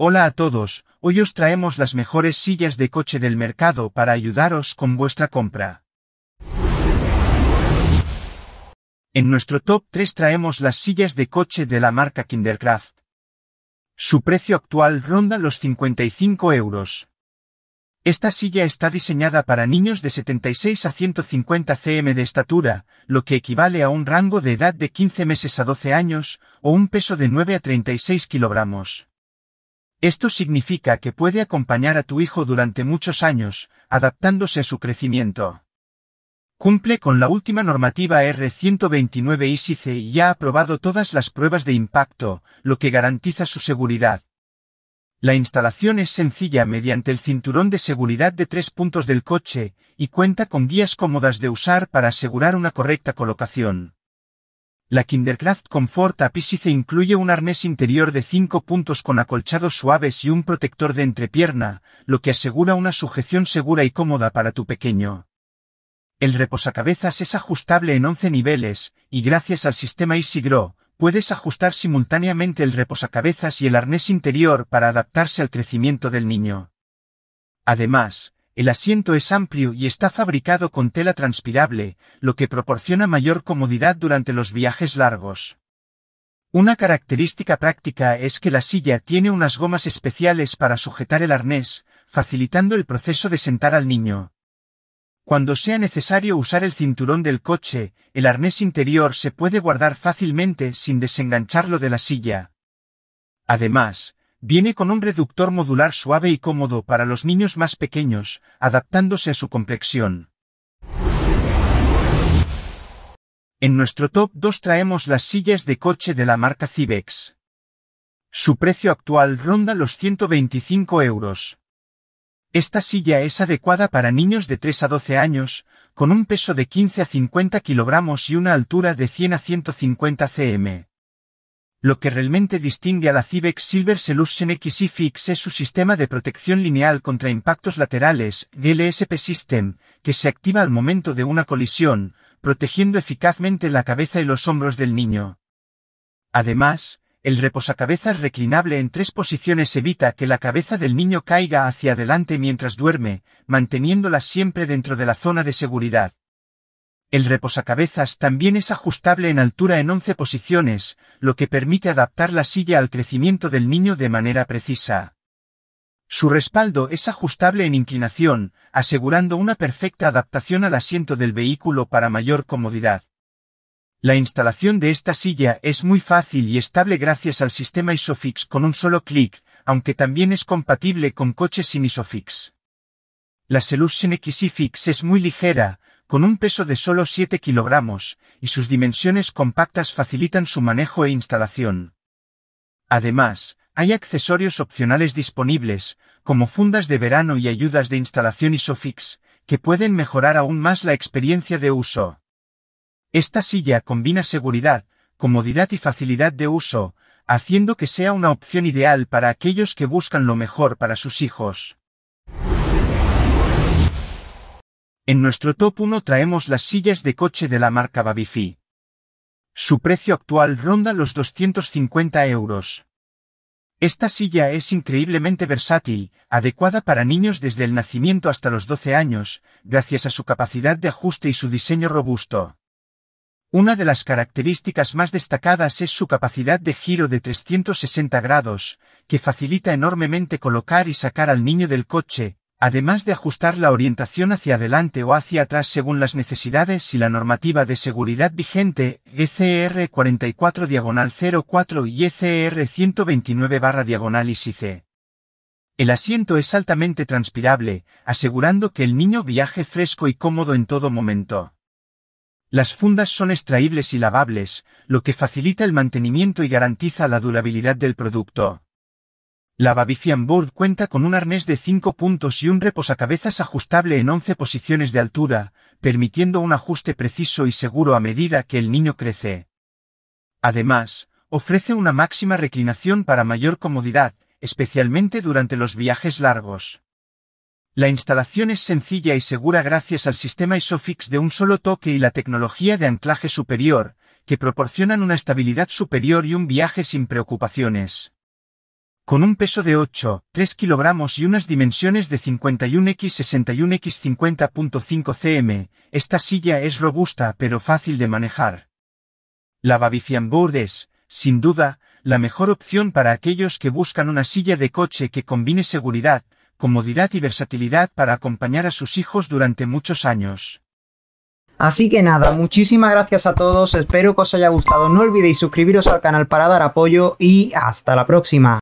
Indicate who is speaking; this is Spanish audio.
Speaker 1: Hola a todos, hoy os traemos las mejores sillas de coche del mercado para ayudaros con vuestra compra. En nuestro top 3 traemos las sillas de coche de la marca Kindercraft. Su precio actual ronda los 55 euros. Esta silla está diseñada para niños de 76 a 150 cm de estatura, lo que equivale a un rango de edad de 15 meses a 12 años, o un peso de 9 a 36 kilogramos. Esto significa que puede acompañar a tu hijo durante muchos años, adaptándose a su crecimiento. Cumple con la última normativa R129 ICC y ha aprobado todas las pruebas de impacto, lo que garantiza su seguridad. La instalación es sencilla mediante el cinturón de seguridad de tres puntos del coche, y cuenta con guías cómodas de usar para asegurar una correcta colocación. La Kindercraft Comfort Apicice incluye un arnés interior de 5 puntos con acolchados suaves y un protector de entrepierna, lo que asegura una sujeción segura y cómoda para tu pequeño. El reposacabezas es ajustable en 11 niveles, y gracias al sistema EasyGrow, puedes ajustar simultáneamente el reposacabezas y el arnés interior para adaptarse al crecimiento del niño. Además, el asiento es amplio y está fabricado con tela transpirable, lo que proporciona mayor comodidad durante los viajes largos. Una característica práctica es que la silla tiene unas gomas especiales para sujetar el arnés, facilitando el proceso de sentar al niño. Cuando sea necesario usar el cinturón del coche, el arnés interior se puede guardar fácilmente sin desengancharlo de la silla. Además, Viene con un reductor modular suave y cómodo para los niños más pequeños, adaptándose a su complexión. En nuestro top 2 traemos las sillas de coche de la marca Cibex. Su precio actual ronda los 125 euros. Esta silla es adecuada para niños de 3 a 12 años, con un peso de 15 a 50 kilogramos y una altura de 100 a 150 cm. Lo que realmente distingue a la Cibex Silver Solution XI Fix es su sistema de protección lineal contra impactos laterales, LSP System, que se activa al momento de una colisión, protegiendo eficazmente la cabeza y los hombros del niño. Además, el reposacabezas reclinable en tres posiciones evita que la cabeza del niño caiga hacia adelante mientras duerme, manteniéndola siempre dentro de la zona de seguridad. El reposacabezas también es ajustable en altura en 11 posiciones, lo que permite adaptar la silla al crecimiento del niño de manera precisa. Su respaldo es ajustable en inclinación, asegurando una perfecta adaptación al asiento del vehículo para mayor comodidad. La instalación de esta silla es muy fácil y estable gracias al sistema Isofix con un solo clic, aunque también es compatible con coches sin Isofix. La Solution x es muy ligera, con un peso de solo 7 kilogramos, y sus dimensiones compactas facilitan su manejo e instalación. Además, hay accesorios opcionales disponibles, como fundas de verano y ayudas de instalación ISOFIX, que pueden mejorar aún más la experiencia de uso. Esta silla combina seguridad, comodidad y facilidad de uso, haciendo que sea una opción ideal para aquellos que buscan lo mejor para sus hijos. En nuestro top 1 traemos las sillas de coche de la marca Babifi. Su precio actual ronda los 250 euros. Esta silla es increíblemente versátil, adecuada para niños desde el nacimiento hasta los 12 años, gracias a su capacidad de ajuste y su diseño robusto. Una de las características más destacadas es su capacidad de giro de 360 grados, que facilita enormemente colocar y sacar al niño del coche, además de ajustar la orientación hacia adelante o hacia atrás según las necesidades y la normativa de seguridad vigente, ECR 44 diagonal 04 y ECR 129 barra diagonal ICC. El asiento es altamente transpirable, asegurando que el niño viaje fresco y cómodo en todo momento. Las fundas son extraíbles y lavables, lo que facilita el mantenimiento y garantiza la durabilidad del producto. La Board cuenta con un arnés de 5 puntos y un reposacabezas ajustable en 11 posiciones de altura, permitiendo un ajuste preciso y seguro a medida que el niño crece. Además, ofrece una máxima reclinación para mayor comodidad, especialmente durante los viajes largos. La instalación es sencilla y segura gracias al sistema ISOFIX de un solo toque y la tecnología de anclaje superior, que proporcionan una estabilidad superior y un viaje sin preocupaciones con un peso de 3 kilogramos y unas dimensiones de 51x61x 50.5 cm, esta silla es robusta pero fácil de manejar. La Babician Board es, sin duda, la mejor opción para aquellos que buscan una silla de coche que combine seguridad, comodidad y versatilidad para acompañar a sus hijos durante muchos años. Así que nada, muchísimas gracias a todos, espero que os haya gustado, no olvidéis suscribiros al canal para dar apoyo y hasta la próxima.